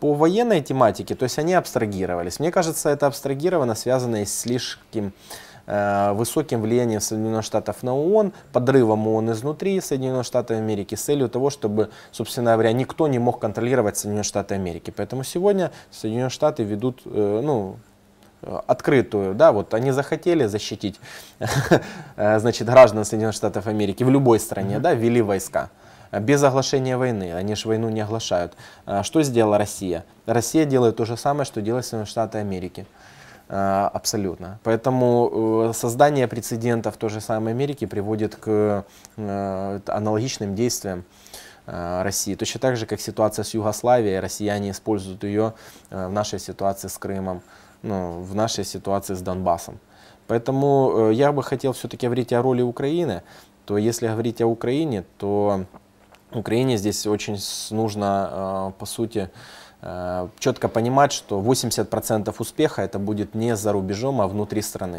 По военной тематике, то есть они абстрагировались. Мне кажется, это абстрагировано, связано с слишком э, высоким влиянием Соединенных Штатов на ООН, подрывом ООН изнутри Соединенных Штатов Америки с целью того, чтобы, собственно говоря, никто не мог контролировать Соединенные Штаты Америки. Поэтому сегодня Соединенные Штаты ведут, э, ну, открытую, да, вот они захотели защитить, э, значит, граждан Соединенных Штатов Америки в любой стране, да, ввели войска без оглашения войны, они же войну не оглашают. А, что сделала Россия? Россия делает то же самое, что делают Соединенные Штаты Америки. А, абсолютно. Поэтому э, создание прецедентов той же самой Америки приводит к э, аналогичным действиям. А, России. Точно так же, как ситуация с Югославией, россияне используют ее э, в нашей ситуации с Крымом, ну, в нашей ситуации с Донбассом. Поэтому я бы хотел все-таки говорить о роли Украины. То если говорить о Украине, то Украине здесь очень нужно, э, по сути, э, четко понимать, что 80% успеха это будет не за рубежом, а внутри страны.